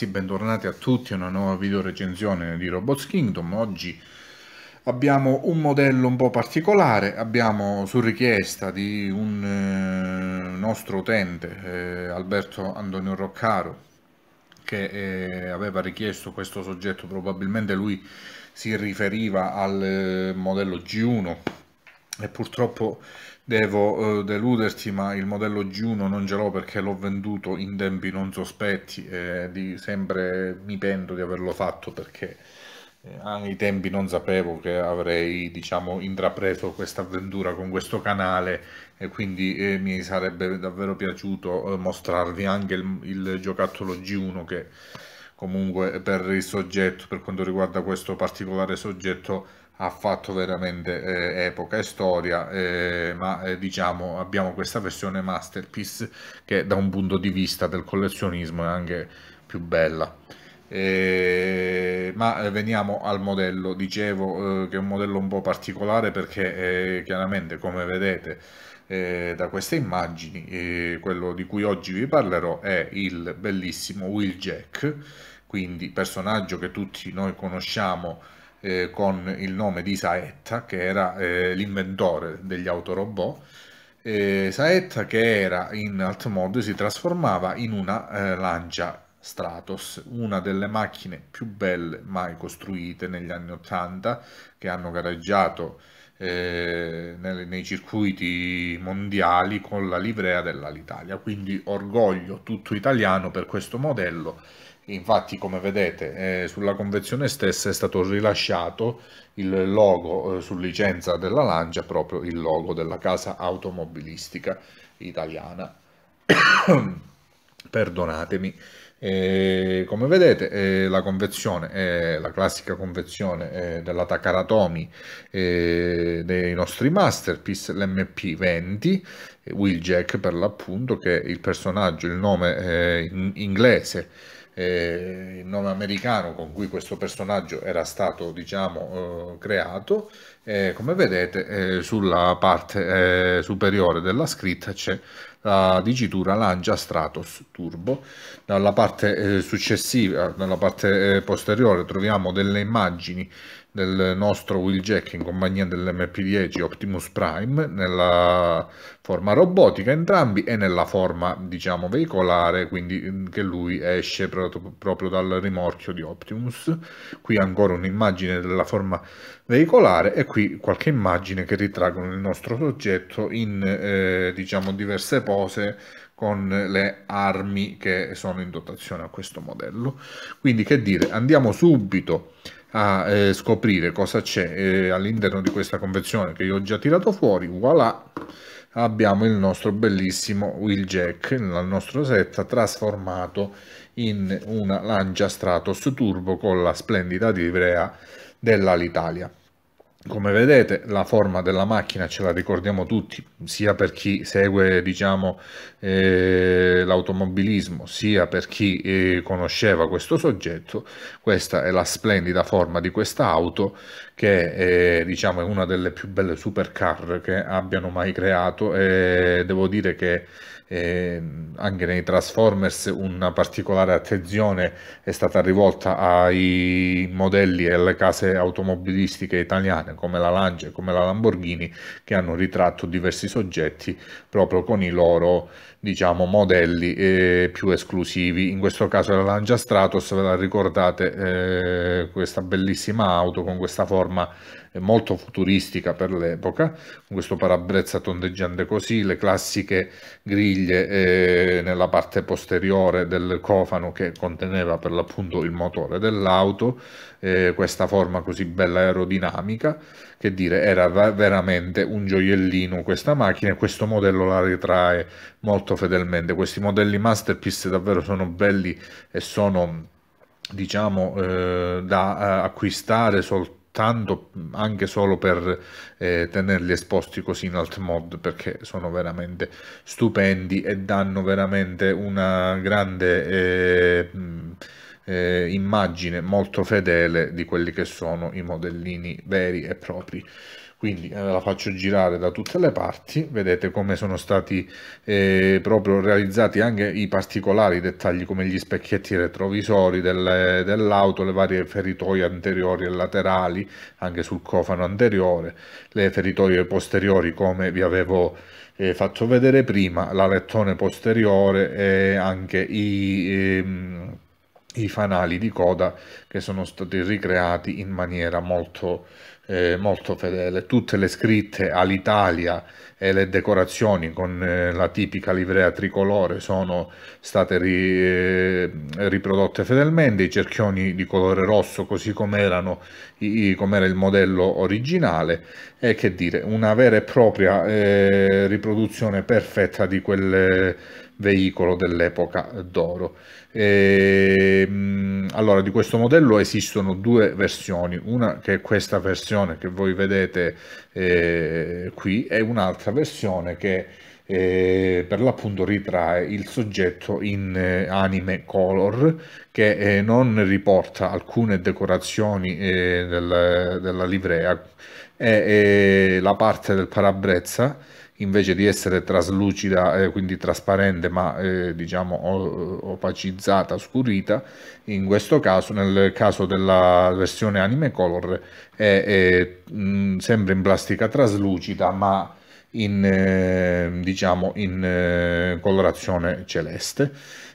ragazzi, bentornati a tutti a una nuova video recensione di Robots Kingdom. Oggi abbiamo un modello un po' particolare, abbiamo su richiesta di un eh, nostro utente, eh, Alberto Antonio Roccaro, che eh, aveva richiesto questo soggetto, probabilmente lui si riferiva al eh, modello G1 e purtroppo Devo eh, deluderti, ma il modello G1 non ce l'ho perché l'ho venduto in tempi non sospetti e di, sempre mi pento di averlo fatto perché eh, ai tempi non sapevo che avrei diciamo, intrapreso questa avventura con questo canale e quindi eh, mi sarebbe davvero piaciuto eh, mostrarvi anche il, il, giocattolo G1 che comunque per il soggetto per quanto riguarda questo particolare soggetto ha fatto veramente eh, epoca e storia, eh, ma eh, diciamo abbiamo questa versione masterpiece che da un punto di vista del collezionismo è anche più bella. Eh, ma eh, veniamo al modello, dicevo eh, che è un modello un po' particolare perché chiaramente come vedete da queste immagini quello di cui oggi vi parlerò è il bellissimo Will Jack, quindi personaggio che tutti noi conosciamo eh, con il nome di Saetta, che era eh, l'inventore degli autorobot. Eh, Saetta, che era in alt mode, si trasformava in una eh, lancia Stratos, una delle macchine più belle mai costruite negli anni 80, che hanno gareggiato eh, nei, nei circuiti mondiali con la livrea dell'Alitalia. Quindi orgoglio tutto italiano per questo modello Infatti, come vedete, eh, sulla convenzione stessa è stato rilasciato il logo eh, su licenza della Lancia, proprio il logo della casa automobilistica italiana. Perdonatemi. Eh, come vedete eh, la convenzione è eh, la classica convenzione eh, della Takaratomi dei nostri masterpiece, l'MP20, Wheeljack per l'appunto, che è il personaggio, il nome in inglese eh, il nome americano con cui questo personaggio era stato diciamo, eh, creato. come vedete eh, sulla parte eh, superiore della scritta c'è la dicitura Lancia Stratos Turbo. Dalla parte eh, successiva, dalla parte posteriore, troviamo delle immagini del nostro Jack in compagnia dell'MP10 Optimus Prime nella forma robotica entrambi e nella forma diciamo veicolare quindi mm, che lui esce proprio dal rimorchio di Optimus qui ancora un'immagine della forma veicolare e qui qualche immagine che ritraggono il nostro soggetto in eh, diciamo diverse pose con le armi che sono in dotazione a questo modello. Quindi che dire, andiamo subito a eh, scoprire cosa c'è eh, all'interno di questa convenzione che io ho già tirato fuori, voilà, abbiamo il nostro bellissimo Wheeljack, il nostro set trasformato in una Lancia Stratos Turbo con la splendida livrea dell'Alitalia. Come vedete la forma della macchina ce la ricordiamo tutti, sia per chi segue diciamo, eh, l'automobilismo, sia per chi eh, conosceva questo soggetto. Questa è la splendida forma di questa auto che è, eh, diciamo, è una delle più belle supercar che abbiano mai creato e eh, devo dire che eh, anche nei Transformers una particolare attenzione è stata rivolta ai modelli e alle case automobilistiche italiane come la Lange e come la Lamborghini che hanno ritratto diversi soggetti proprio con i loro diciamo modelli eh, più esclusivi in questo caso la Lancia Stratos ve la ricordate eh, questa bellissima auto con questa forma è molto futuristica per l'epoca, con questo parabrezza tondeggiante così, le classiche griglie eh, nella parte posteriore del cofano che conteneva per l'appunto il motore dell'auto, eh, questa forma così bella aerodinamica, che dire era veramente un gioiellino questa macchina e questo modello la ritrae molto fedelmente. Questi modelli masterpiece davvero sono belli e sono diciamo eh, da eh, acquistare soltanto tanto anche solo per eh, tenerli esposti così in alt mod perché sono veramente stupendi e danno veramente una grande eh, eh immagine molto fedele di quelli che sono i modellini veri e propri quindi eh, la faccio girare da tutte le parti vedete come sono stati eh, proprio realizzati anche i particolari dettagli come gli specchietti retrovisori dell'auto le varie feritoie anteriori e laterali anche sul cofano anteriore le feritoie posteriori come vi avevo eh, fatto vedere prima l'alettone posteriore e anche i ehm, i fanali di coda che sono stati ricreati in maniera molto, eh, molto fedele. Tutte le scritte all'Italia e le decorazioni con eh, la tipica livrea tricolore sono state ri, eh, riprodotte fedelmente, i cerchioni di colore rosso così come erano come era il modello originale e che dire, una vera e propria eh, riproduzione perfetta di quelle veicolo dell'epoca d'oro. E, ehm, allora, di questo modello esistono due versioni, una che è questa versione che voi vedete eh, qui e un'altra versione che eh, per l'appunto ritrae il soggetto in eh, anime color che eh, non riporta alcune decorazioni eh, del, della livrea e eh, la parte del parabrezza invece di essere traslucida, eh, quindi trasparente, ma eh, diciamo opacizzata, scurita, in questo caso, nel caso della versione anime color, è, è mh, mm, sempre in plastica traslucida, ma in, ehm, diciamo, in eh, colorazione celeste.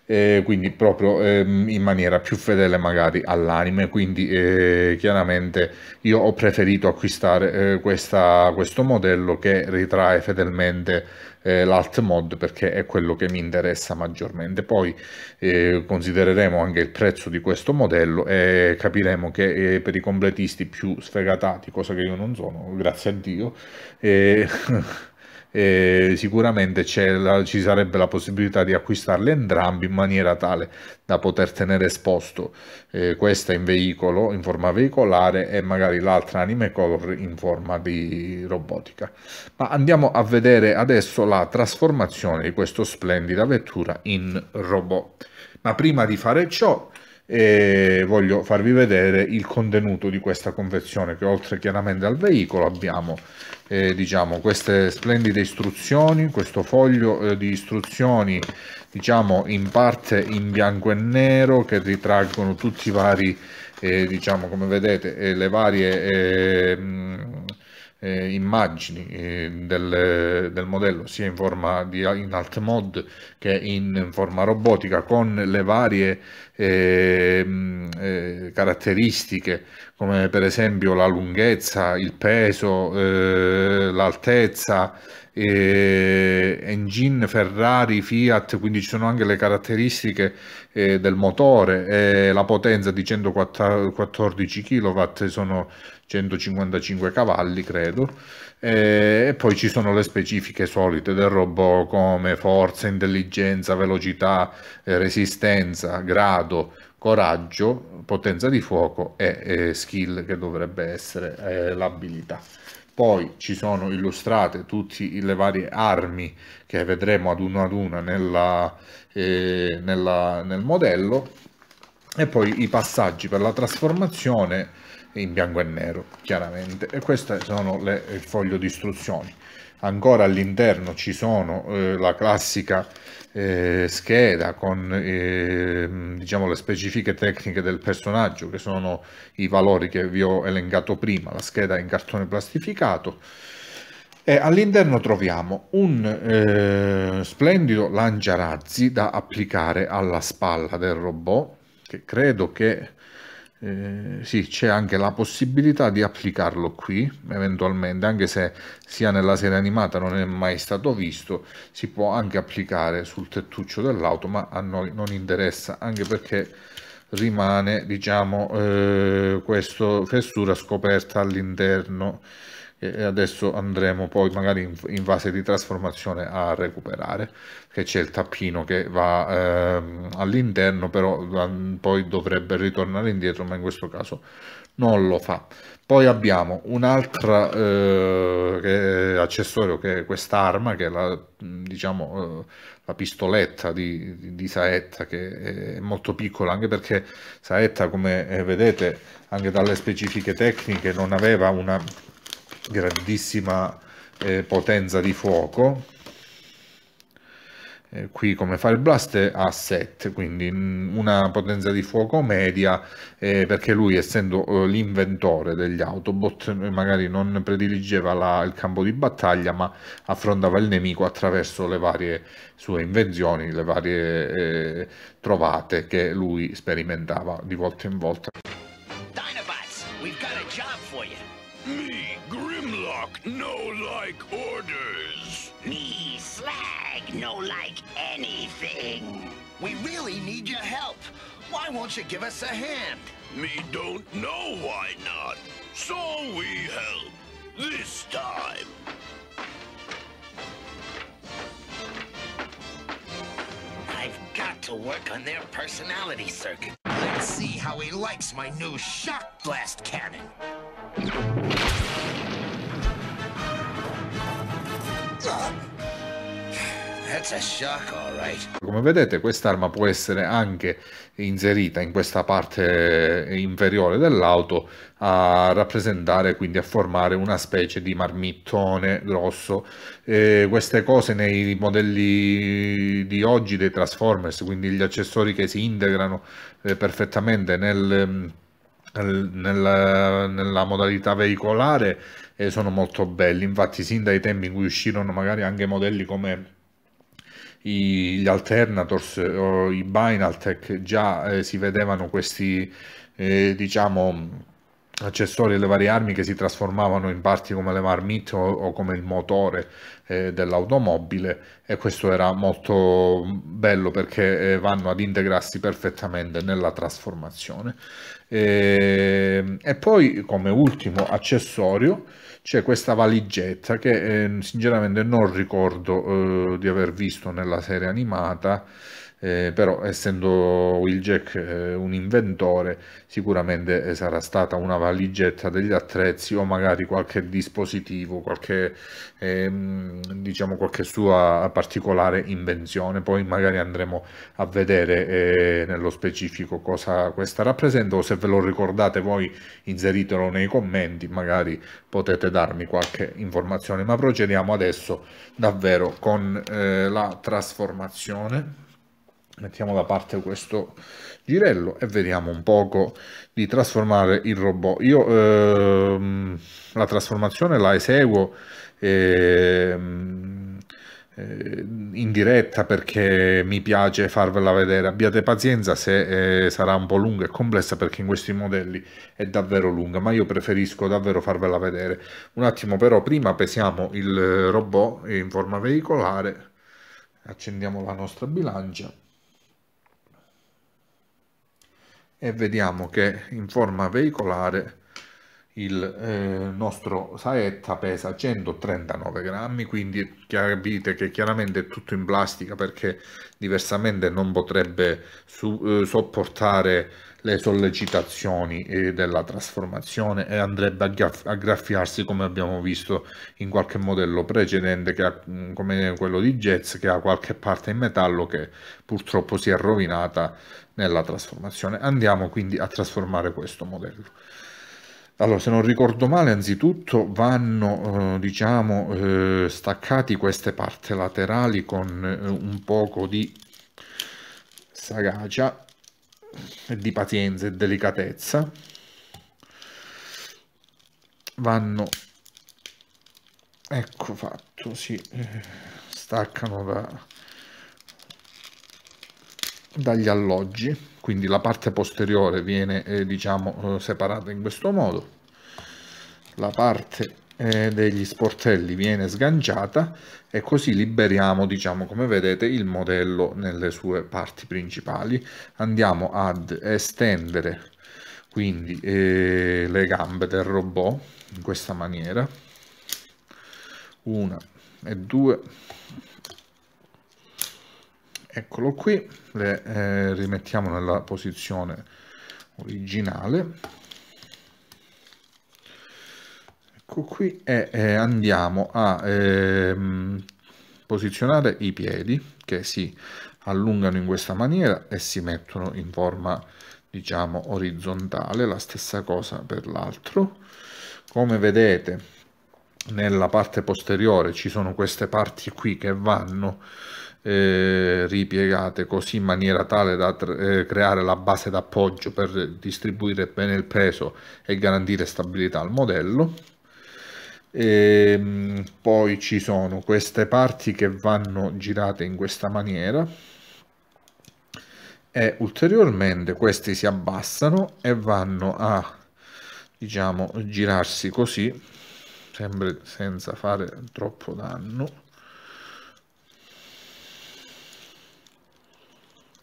Eh, quindi proprio ehm, in maniera più fedele magari all'anime quindi eh, chiaramente io ho preferito acquistare eh, questa, questo modello che ritrae fedelmente eh, l'alt mod perché è quello che mi interessa maggiormente poi eh, considereremo anche il prezzo di questo modello e capiremo che per i completisti più sfegatati cosa che io non sono grazie a dio eh, sicuramente la, ci sarebbe la possibilità di acquistarli entrambi in maniera tale da poter tenere esposto eh, questa in veicolo, in forma veicolare e magari l'altra anime color in forma di robotica. Ma andiamo a vedere adesso la trasformazione di questa splendida vettura in robot. Ma prima di fare ciò e voglio farvi vedere il contenuto di questa confezione che oltre chiaramente al veicolo abbiamo eh, diciamo, queste splendide istruzioni, questo foglio eh, di istruzioni diciamo in parte in bianco e nero che ritraggono tutti i vari eh, diciamo come vedete eh, le varie eh, eh, immagini eh, del, del, modello sia in forma di, in alt mod che in forma robotica con le varie eh, mm, eh caratteristiche come per esempio la lunghezza, il peso, eh, l'altezza, eh, engine Ferrari, Fiat, quindi ci sono anche le caratteristiche del motore, la potenza di 114 kW sono 155 cavalli credo eh, e poi ci sono le specifiche solite del robot come forza, intelligenza, velocità, eh, resistenza, grado, coraggio, potenza di fuoco e eh, skill che dovrebbe essere l'abilità. Poi ci sono illustrate tutte le varie armi che vedremo ad una ad una nella, nella, nel modello e poi i passaggi per la trasformazione in bianco e nero chiaramente e queste sono le, il foglio di istruzioni ancora all'interno ci sono eh, la classica eh, scheda con eh, diciamo le specifiche tecniche del personaggio che sono i valori che vi ho elencato prima la scheda in cartone plastificato e all'interno troviamo un eh, splendido lanciarazzi da applicare alla spalla del robot che credo che eh, sì, c'è anche la possibilità di applicarlo qui, eventualmente, anche se sia nella serie animata non è mai stato visto, si può anche applicare sul tettuccio dell'auto, ma a noi non interessa, anche perché rimane, diciamo, eh, questa fessura scoperta all'interno e adesso andremo poi magari in, in fase di trasformazione a recuperare che c'è il tappino che va ehm, all'interno però ehm, poi dovrebbe ritornare indietro ma in questo caso non lo fa poi abbiamo un altro eh, accessorio che è quest'arma, che è la, diciamo, eh, la pistoletta di, di, di, Saetta, che è molto piccola, anche perché Saetta, come eh, vedete, anche dalle specifiche tecniche, non aveva una grandissima eh, potenza di fuoco eh, qui come fare il blast ha 7 quindi mm, una potenza di fuoco media eh, perché lui essendo eh, l'inventore degli autobot eh, magari non prediligeva la, il campo di battaglia ma affrontava il nemico attraverso le varie sue invenzioni le varie trovate che lui sperimentava di volta in volta no like orders. Me slag no like anything. We really need your help. Why won't you give us a hand? Me don't know why not. So we help. This time. I've got to work on their personality circuit. Let's see how he likes my new shock blast cannon. Shock, right. Come vedete quest'arma può essere anche inserita in questa parte inferiore dell'auto a rappresentare quindi a formare una specie di marmittone grosso eh, queste cose nei modelli di oggi dei Transformers quindi gli accessori che si integrano eh, perfettamente nel, mm, nel, nella, nella modalità veicolare eh, sono molto belli. Infatti, sin dai tempi in cui uscirono magari anche modelli come gli alternators o i Binaltech, già eh, si vedevano questi, eh, diciamo, accessori alle varie armi che si trasformavano in parti come le marmitte o, o come il motore eh, dell'automobile e questo era molto bello perché eh, vanno ad integrarsi perfettamente nella trasformazione e, ehm, e poi come ultimo accessorio c'è questa valigetta che eh, sinceramente non ricordo eh, di aver visto nella serie animata eh, però essendo Wheeljack eh, un inventore sicuramente eh, sarà stata una valigetta degli attrezzi o magari qualche dispositivo, qualche, ehm, diciamo qualche sua particolare invenzione, poi magari andremo a vedere eh, nello specifico cosa questa rappresenta o se ve lo ricordate voi inseritelo nei commenti, magari potete darmi qualche informazione, ma procediamo adesso davvero con eh, la trasformazione mettiamo da parte questo girello e vediamo un poco di trasformare il robot io ehm, la trasformazione la eseguo ehm, eh, in diretta perché mi piace farvela vedere. Abbiate pazienza se eh, sarà un po' lunga e complessa perché in questi modelli è davvero lunga, ma io preferisco davvero farvela vedere. Un attimo però, prima pesiamo il eh, robot in forma veicolare, accendiamo la nostra bilancia e vediamo che in forma veicolare il eh, nostro saetta pesa 139 grammi quindi capite che chiaramente è tutto in plastica perché diversamente non potrebbe su, eh, sopportare le sollecitazioni eh, della trasformazione e andrebbe a, graffiarsi come abbiamo visto in qualche modello precedente che ha, mm, come quello di Jets che ha qualche parte in metallo che purtroppo si è rovinata nella trasformazione andiamo quindi a trasformare questo modello allora, se non ricordo male, anzitutto vanno, eh, diciamo, eh, staccati queste parti laterali con eh, un poco di sagacia, di pazienza e delicatezza. Vanno, ecco fatto, si eh, staccano da, dagli alloggi quindi la parte posteriore viene eh, diciamo eh, separata in questo modo la parte eh, degli sportelli viene sganciata e così liberiamo diciamo come vedete il modello nelle sue parti principali andiamo ad estendere quindi eh, le gambe del robot in questa maniera una e due eccolo qui, le eh, rimettiamo nella posizione originale, ecco qui, e eh, andiamo a ehm, posizionare i piedi che si allungano in questa maniera e si mettono in forma diciamo orizzontale, la stessa cosa per l'altro, come vedete nella parte posteriore ci sono queste parti qui che vanno eh, ripiegate così in maniera tale da eh, creare la base d'appoggio per distribuire bene il peso e garantire stabilità al modello. E, ehm, poi ci sono queste parti che vanno girate in questa maniera e ulteriormente questi si abbassano e vanno a diciamo girarsi così sempre senza fare troppo danno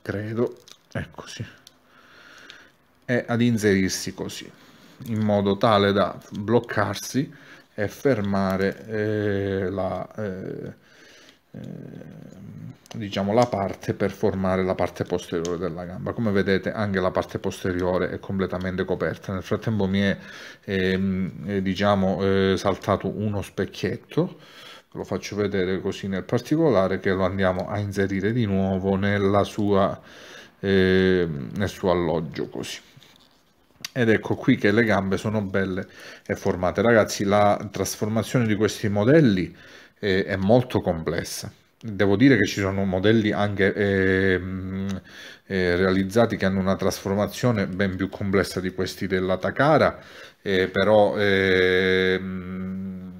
credo, eccoci, e ad inserirsi così, in modo tale da bloccarsi e fermare eh, la, eh, eh, diciamo la parte per formare la parte posteriore della gamba. Come vedete anche la parte posteriore è completamente coperta. Nel frattempo mi è, ehm, eh, diciamo, eh, saltato uno specchietto lo faccio vedere così nel particolare che lo andiamo a inserire di nuovo nella sua, eh, nel suo alloggio così ed ecco qui che le gambe sono belle e formate ragazzi la trasformazione di questi modelli eh, è molto complessa devo dire che ci sono modelli anche eh, eh, realizzati che hanno una trasformazione ben più complessa di questi della Takara eh, però ehm,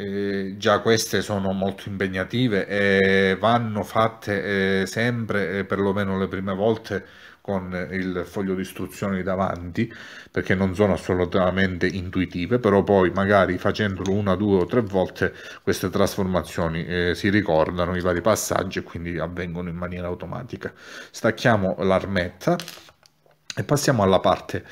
eh, già queste sono molto impegnative e vanno fatte eh, sempre, eh, perlomeno le prime volte, con il foglio di istruzioni davanti, perché non sono assolutamente intuitive, però poi magari facendolo una, due o tre volte queste trasformazioni eh, si ricordano i vari passaggi e quindi avvengono in maniera automatica. Stacchiamo l'armetta e passiamo alla parte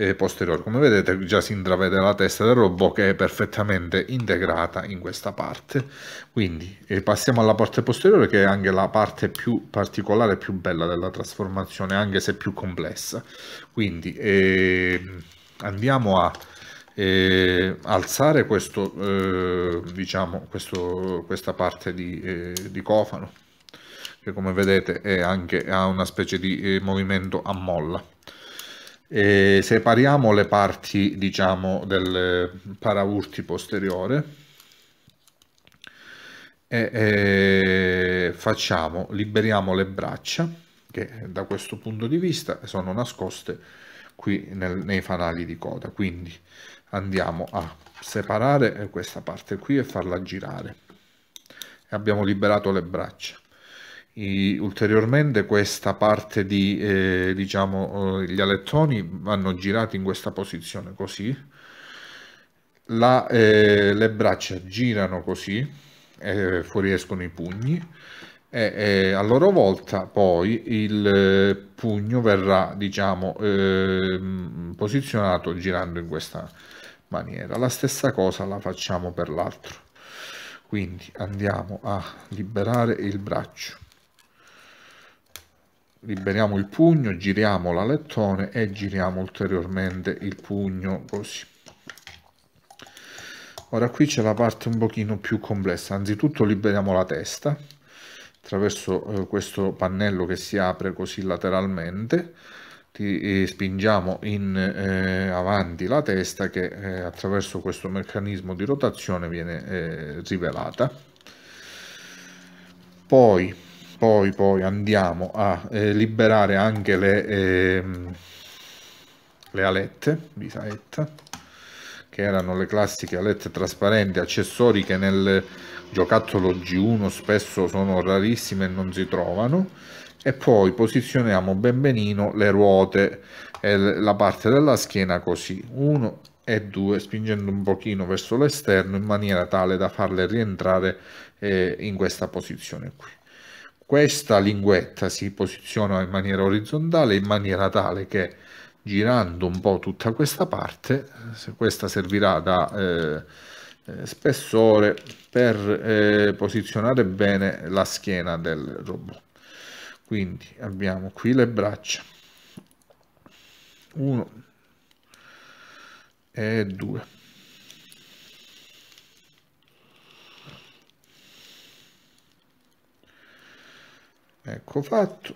eh, posteriori. Come vedete già si intravede la testa del robot che è perfettamente integrata in questa parte. Quindi eh, passiamo alla parte posteriore che è anche la parte più particolare, e più bella della trasformazione, anche se più complessa. Quindi eh, andiamo a eh, alzare questo, eh, diciamo, questo, questa parte di, eh, di cofano che come vedete anche, ha una specie di movimento a molla e separiamo le parti, diciamo, del paraurti posteriore e, e facciamo, liberiamo le braccia che da questo punto di vista sono nascoste qui nel, nei fanali di coda. Quindi andiamo a separare questa parte qui e farla girare. E abbiamo liberato le braccia. I, ulteriormente questa parte di, eh, diciamo, eh, gli alettoni vanno girati in questa posizione così, La, eh, le braccia girano così, eh, fuoriescono i pugni e, e, eh, a loro volta poi il eh, pugno verrà, diciamo, ehm, posizionato girando in questa maniera. La stessa cosa la facciamo per l'altro. Quindi andiamo a liberare il braccio liberiamo il pugno, giriamo l'alettone e giriamo ulteriormente il pugno così. Ora qui c'è la parte un pochino più complessa, anzitutto liberiamo la testa attraverso eh, questo pannello che si apre così lateralmente, ti, eh, spingiamo in eh, avanti la testa che eh, attraverso questo meccanismo di rotazione viene eh, rivelata. Poi poi, poi andiamo a eh, liberare anche le, eh, le alette, bisaetta, che erano le classiche alette trasparenti, accessori che nel giocattolo G1 spesso sono rarissime e non si trovano e poi posizioniamo ben benino le ruote e la parte della schiena così 1 e 2 spingendo un pochino verso l'esterno in maniera tale da farle rientrare eh, in questa posizione qui questa linguetta si posiziona in maniera orizzontale in maniera tale che girando un po' tutta questa parte, questa servirà da eh, eh, spessore per eh, posizionare bene la schiena del robot. Quindi abbiamo qui le braccia, 1 e 2 ecco fatto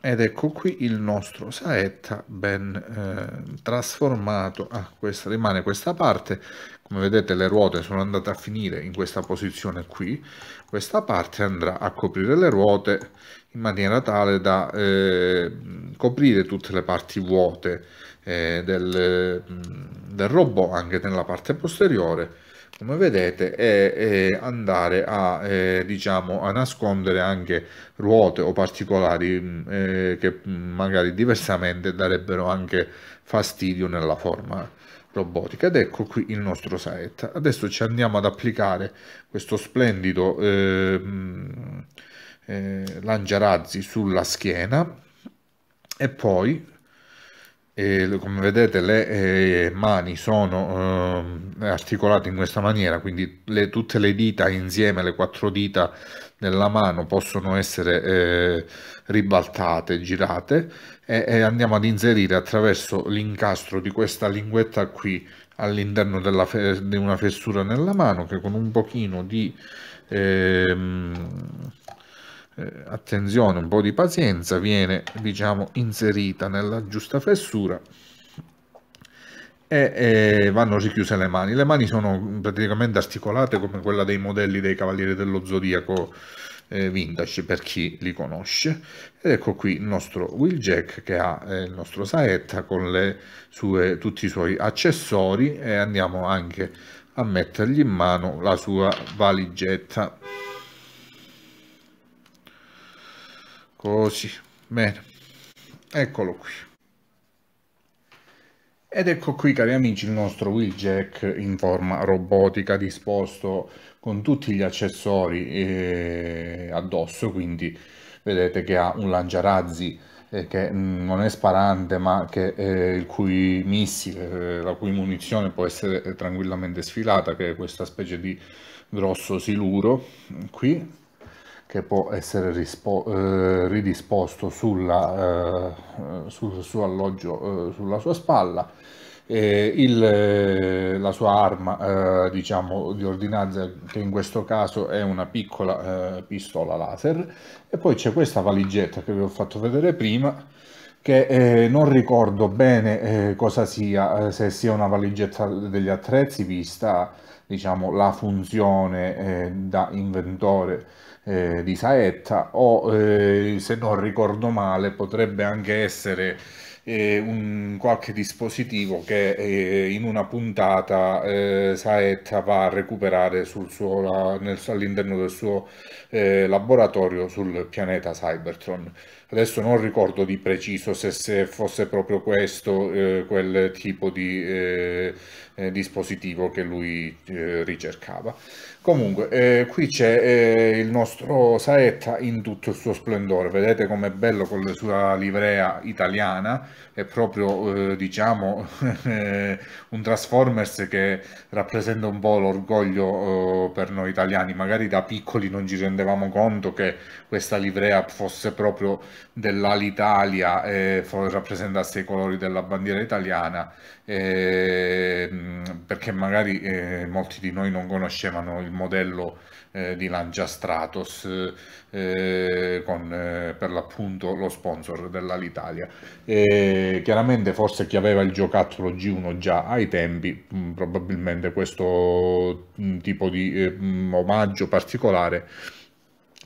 ed ecco qui il nostro saetta ben eh, trasformato ah, questa, rimane questa parte come vedete le ruote sono andate a finire in questa posizione qui questa parte andrà a coprire le ruote in maniera tale da eh, coprire tutte le parti vuote eh, del, mm, del robot anche nella parte posteriore come vedete è, è andare a, eh, diciamo, a nascondere anche ruote o particolari mm, eh, che mm, magari diversamente darebbero anche fastidio nella forma robotica ed ecco qui il nostro set adesso ci andiamo ad applicare questo splendido eh, mm, eh, lanciarazzi sulla schiena e poi e come vedete le eh, mani sono eh, articolate in questa maniera, quindi le, tutte le dita insieme, le quattro dita della mano possono essere eh, ribaltate, girate e, e andiamo ad inserire attraverso l'incastro di questa linguetta qui all'interno di una fessura nella mano che con un pochino di... Ehm, eh, attenzione, un po' di pazienza viene diciamo inserita nella giusta fessura e, e vanno richiuse le mani. Le mani sono praticamente articolate come quella dei modelli dei Cavalieri dello Zodiaco eh, vintage per chi li conosce. Ed ecco qui il nostro Jack che ha eh, il nostro saetta con le sue, tutti i suoi accessori e andiamo anche a mettergli in mano la sua valigetta. così bene eccolo qui ed ecco qui cari amici il nostro wheeljack in forma robotica disposto con tutti gli accessori eh, addosso quindi vedete che ha un lanciarazzi eh, che mh, mm, non è sparante ma che, eh, il cui missile, eh, la cui munizione può essere tranquillamente sfilata che è questa specie di grosso siluro qui che può essere eh, ridisposto sulla, eh, sul suo alloggio, eh, sulla sua spalla. Il, eh, la sua arma eh, diciamo di ordinanza che in questo caso è una piccola eh, pistola laser e poi c'è questa valigetta che vi ho fatto vedere prima che eh, non ricordo bene eh, cosa sia, se sia una valigetta degli attrezzi vista diciamo, la funzione eh, da inventore eh, di Saetta o eh, se non ricordo male potrebbe anche essere un qualche dispositivo che eh, in una puntata eh, Saetta va a recuperare all'interno del suo eh, laboratorio sul pianeta Cybertron. Adesso non ricordo di preciso se, se fosse proprio questo eh, quel tipo di eh, eh, dispositivo che lui eh, ricercava. Comunque, eh, qui c'è eh, il nostro Saetta in tutto il suo splendore. Vedete com'è bello con la sua livrea italiana, è proprio, diciamo, un Transformers che rappresenta un po' l'orgoglio per noi italiani. Magari da piccoli non ci rendevamo conto che questa livrea fosse proprio dell'Alitalia eh, rappresentasse i colori della bandiera italiana, eh, perché magari eh, molti di noi non conoscevano il modello eh, di Lancia Stratos eh, con eh, per l'appunto lo sponsor dell'Alitalia. E eh, chiaramente forse chi aveva il giocattolo G1 già ai tempi, mh, mm, probabilmente questo mh, mm, tipo di eh, mh, mm, omaggio particolare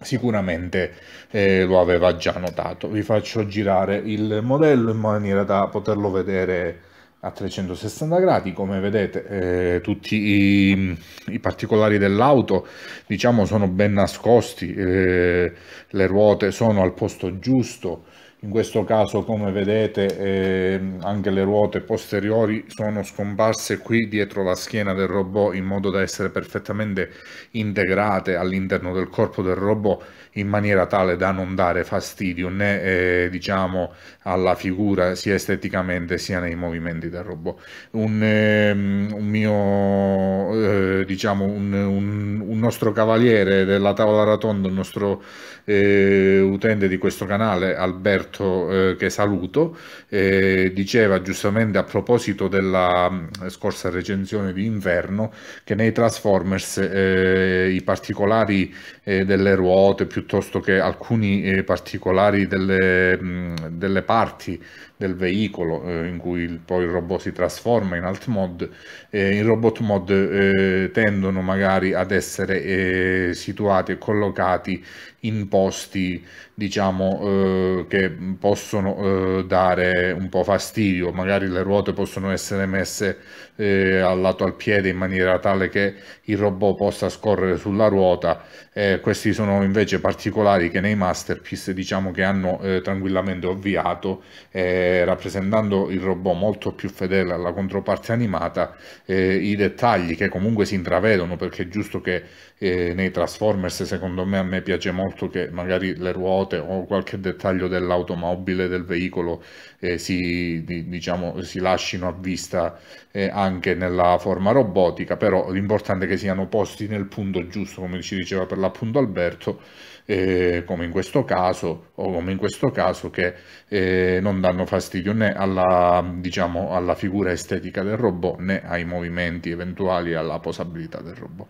sicuramente eh, lo aveva già notato. Vi faccio girare il modello in maniera da poterlo vedere a 360 gradi come vedete eh, tutti i, i particolari dell'auto diciamo sono ben nascosti eh, le ruote sono al posto giusto in questo caso come vedete eh, anche le ruote posteriori sono scomparse qui dietro la schiena del robot in modo da essere perfettamente integrate all'interno del corpo del robot in maniera tale da non dare fastidio né eh, diciamo alla figura sia esteticamente sia nei movimenti del robot. Un, eh, un mio eh, diciamo un, un, un, nostro cavaliere della tavola rotonda, un nostro eh, utente di questo canale, Alberto eh, che saluto, eh, diceva giustamente a proposito della mm, scorsa recensione di Inverno che nei Transformers i particolari eh, delle ruote piuttosto che alcuni eh, particolari delle, mh, mm, delle, parti del veicolo eh, in cui il, poi il robot si trasforma in alt mod, in robot mod eh, tendono magari ad essere eh, situati e collocati in posti diciamo eh, che possono eh, dare un po' fastidio magari le ruote possono essere messe eh, al lato al piede in maniera tale che il robot possa scorrere sulla ruota eh, questi sono invece particolari che nei masterpiece diciamo che hanno eh, tranquillamente ovviato eh, rappresentando il robot molto più fedele alla controparte animata i dettagli che comunque si intravedono perché è giusto che eh, nei Transformers secondo me a me piace molto che magari le ruote o qualche dettaglio dell'automobile, del veicolo eh, si, di, diciamo, si, lasciano a vista eh, anche nella forma robotica, però l'importante è che siano posti nel punto giusto, come ci diceva per l'appunto Alberto, eh, come in questo caso o come in questo caso che eh, non danno fastidio né alla, diciamo, alla figura estetica del robot né ai movimenti eventuali alla posabilità del robot.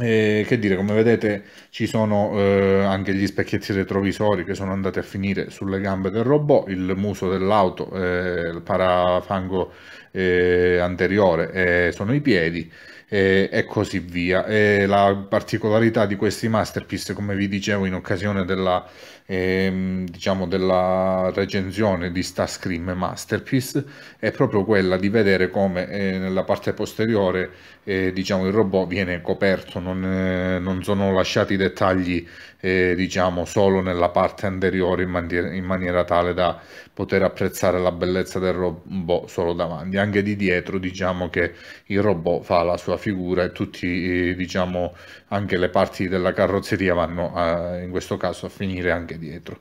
E, eh, che dire, come vedete ci sono eh, anche gli specchietti retrovisori che sono andati a finire sulle gambe del robot, il muso dell'auto, eh, il parafango eh, anteriore eh, sono i piedi eh, e così via. E la particolarità di questi masterpiece, come vi dicevo in occasione della ehm, diciamo della recensione di Star Scream Masterpiece è proprio quella di vedere come eh, nella parte posteriore eh, diciamo, il robot viene coperto, non, eh, non sono lasciati i dettagli eh, diciamo, solo nella parte anteriore in maniera, in maniera tale da poter apprezzare la bellezza del robot solo davanti, anche di dietro diciamo che il robot fa la sua figura e tutti eh, diciamo anche le parti della carrozzeria vanno a, in questo caso a finire anche dietro.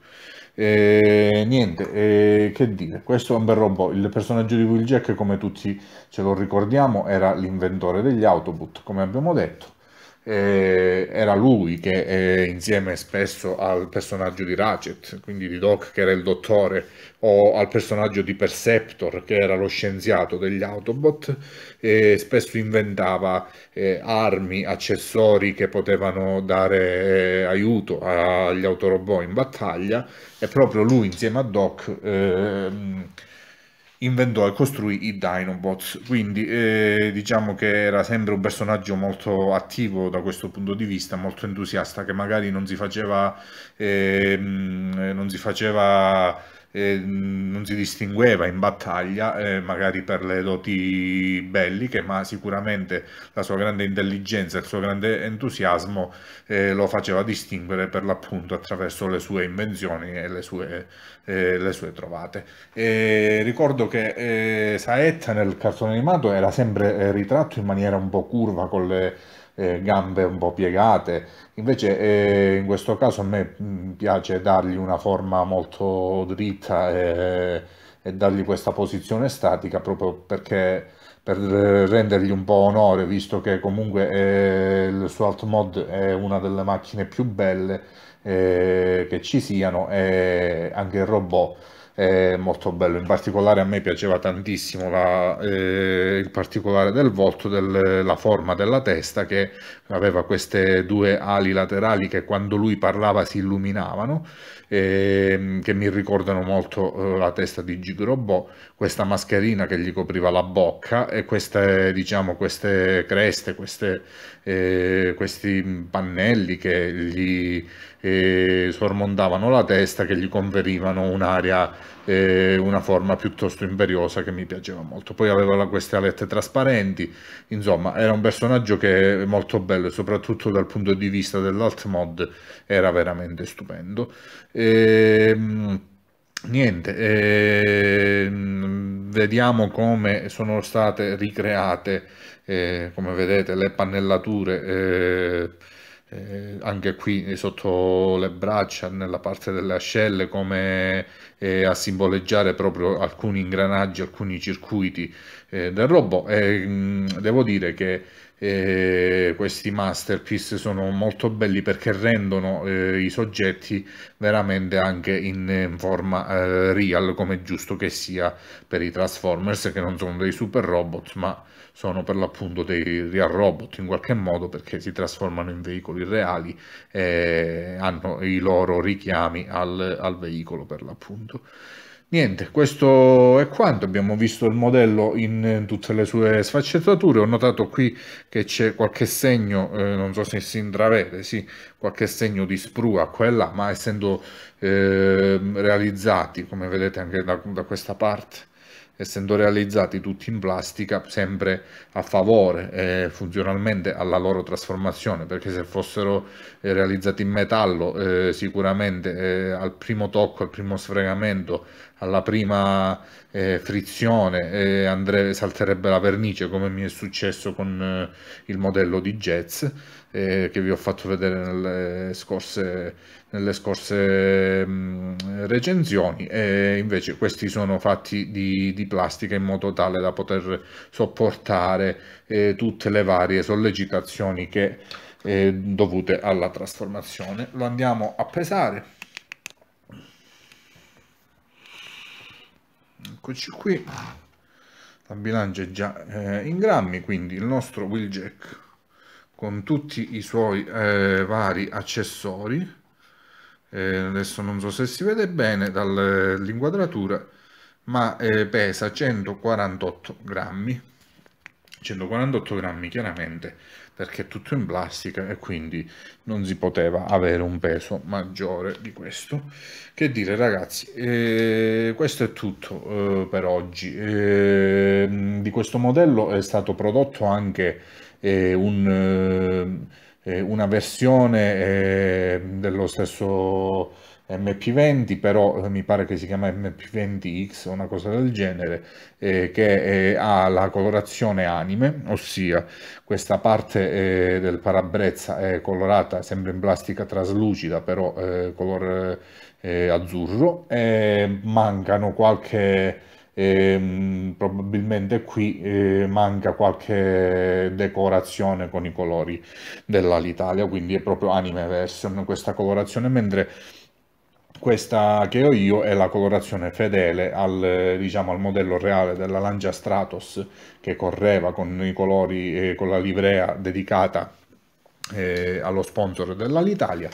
E, eh, niente, e, eh, che dire, questo è un bel robot. Il personaggio di Will Jack, come tutti ce lo ricordiamo, era l'inventore degli autobot, come abbiamo detto eh, era lui che eh, insieme spesso al personaggio di Ratchet, quindi di Doc che era il dottore, o al personaggio di Perceptor che era lo scienziato degli Autobot, eh, spesso inventava eh, armi, accessori che potevano dare eh, aiuto agli autorobot in battaglia e proprio lui insieme a Doc ehm, inventò e costruì i Dinobots, quindi eh, diciamo che era sempre un personaggio molto attivo da questo punto di vista, molto entusiasta, che magari non si faceva... Eh, non si faceva Mm, non si distingueva in battaglia, eh, magari per le doti belliche, ma sicuramente la sua grande intelligenza, e il suo grande entusiasmo eh, lo faceva distinguere per l'appunto attraverso le sue invenzioni e le sue, eh, le sue trovate. E ricordo che eh, Saetta nel cartone animato era sempre eh, ritratto in maniera un po' curva con le gambe un po' piegate, Invece eh, in questo caso a me mm, piace dargli una forma molto dritta e, e dargli questa posizione statica proprio perché per rendergli un po' onore, visto che comunque eh, il suo Mod è una delle macchine più belle eh, che ci siano e eh, anche il robot è molto bello, in particolare a me piaceva tantissimo la, eh, il particolare del volto, del, la forma della testa che aveva queste due ali laterali che quando lui parlava si illuminavano, eh, che mi ricordano molto eh, la testa di Gig questa mascherina che gli copriva la bocca e queste, diciamo, queste creste, queste, eh, questi pannelli che gli eh, sormondavano la testa, che gli conferivano un'aria, eh, una forma piuttosto imperiosa che mi piaceva molto. Poi aveva queste alette trasparenti, insomma era un personaggio che è molto bello soprattutto dal punto di vista dell'alt mod era veramente stupendo. Ehm Niente, eh, vediamo come sono state ricreate, eh, come vedete, le pannellature eh, eh anche qui eh, sotto le braccia, nella parte delle ascelle, come eh, a simboleggiare proprio alcuni ingranaggi, alcuni circuiti del robot. E, ehm, devo dire che eh, questi masterpiece sono molto belli perché rendono eh, i soggetti veramente anche in, in forma eh, real come è giusto che sia per i Transformers che non sono dei super robot ma sono per l'appunto dei real robot in qualche modo perché si trasformano in veicoli reali e hanno i loro richiami al, al veicolo per l'appunto. Niente, questo è quanto, abbiamo visto il modello in tutte le sue sfaccettature, ho notato qui che c'è qualche segno, eh, non so se si intravede, sì, qualche segno di sprua quella, ma essendo eh, realizzati, come vedete anche da, da questa parte, essendo realizzati tutti in plastica, sempre a favore eh, funzionalmente alla loro trasformazione, perché se fossero eh, realizzati in metallo eh, sicuramente eh, al primo tocco, al primo sfregamento alla prima eh, frizione eh, andre, salterebbe la vernice come mi è successo con eh, il modello di Jets eh, che vi ho fatto vedere nelle scorse, nelle scorse mh, recensioni e invece questi sono fatti di, di, plastica in modo tale da poter sopportare eh, tutte le varie sollecitazioni che eh, dovute alla trasformazione lo andiamo a pesare eccoci qui la bilancia è già eh, in grammi quindi il nostro wheeljack con tutti i suoi eh, vari accessori eh, adesso non so se si vede bene dall'inquadratura eh, ma eh, pesa 148 grammi 148 grammi chiaramente perché è tutto in plastica e quindi non si poteva avere un peso maggiore di questo che dire ragazzi eh, questo è tutto eh, per oggi eh, di questo modello è stato prodotto anche eh, un, eh, eh, una versione dello stesso MP20, però eh, mi pare che si chiama MP20X, una cosa del genere, eh, che eh, ha la colorazione anime, ossia questa parte eh, del parabrezza è colorata, sembra in plastica traslucida, però eh, color eh, azzurro, mancano qualche... Ehm, probabilmente qui eh, manca qualche decorazione con i colori dell'Alitalia, quindi è proprio anime version questa colorazione, mentre questa che ho io è la colorazione fedele al, diciamo, al modello reale della Lancia Stratos che correva con i colori e con la livrea dedicata eh, allo sponsor dell'Alitalia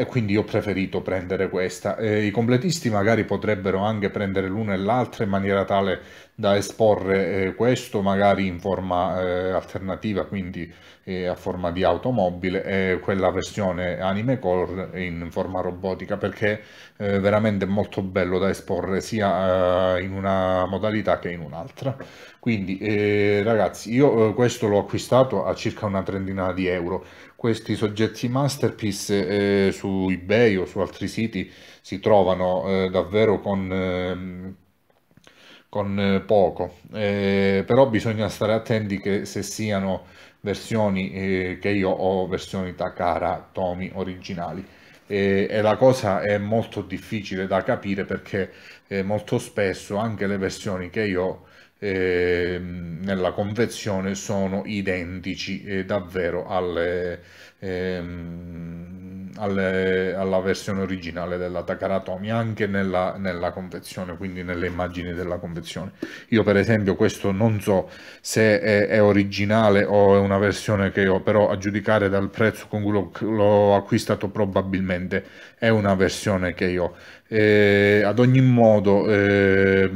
e quindi ho preferito prendere questa. E I completisti magari potrebbero anche prendere l'uno e l'altra in maniera tale da esporre eh, questo magari in forma eh, alternativa, quindi eh, a forma di automobile e quella versione anime color in forma robotica perché eh, veramente molto bello da esporre sia eh, in una modalità che in un'altra. Quindi eh, ragazzi, io eh, questo l'ho acquistato a circa una trentina di euro questi soggetti masterpiece eh, su eBay o su altri siti si trovano eh, davvero con, ehm, eh, con poco, eh, però bisogna stare attenti che se siano versioni eh, che io ho, versioni Takara, tomi originali. E la cosa è molto difficile da capire perché eh, molto spesso anche le versioni che io ho eh, nella confezione sono identici eh, davvero alle, ehm, alle, alla versione originale della Takaratomi, anche nella, nella confezione, quindi nelle immagini della confezione. Io per esempio questo non so se è, è originale o è una versione che ho, però a giudicare dal prezzo con cui l'ho, l'ho acquistato probabilmente è una versione che io eh, ad ogni modo eh,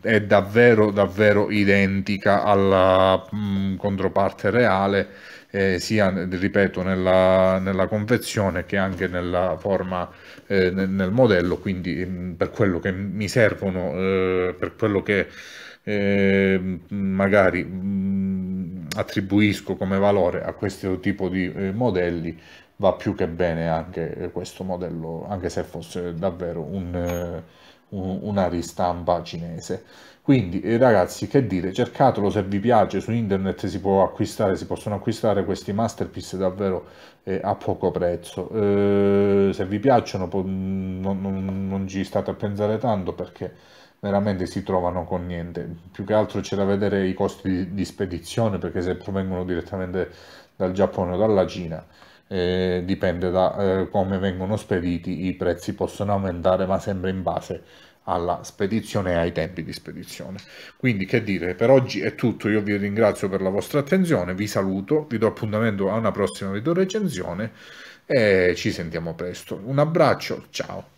è davvero davvero identica alla mh, mm, controparte reale eh, sia, ripeto, nella, nella, confezione che anche nella forma, eh, nel, nel, modello, quindi mm, per quello che mi servono, eh, per quello che eh, magari mh, mm, attribuisco come valore a questo tipo di eh, modelli, va più che bene anche eh, questo modello, anche se fosse davvero un, una ristampa cinese quindi eh, ragazzi che dire cercatelo se vi piace su internet si può acquistare si possono acquistare questi masterpiece davvero eh, a poco prezzo eh, se vi piacciono non, non, non, ci state a pensare tanto perché veramente si trovano con niente più che altro c'è da vedere i costi di, di spedizione perché se provengono direttamente dal Giappone o dalla Cina eh, dipende da eh, come vengono spediti i prezzi possono aumentare ma sempre in base a alla spedizione e ai tempi di spedizione. Quindi che dire, per oggi è tutto, io vi ringrazio per la vostra attenzione, vi saluto, vi do appuntamento a una prossima video recensione e ci sentiamo presto. Un abbraccio, ciao!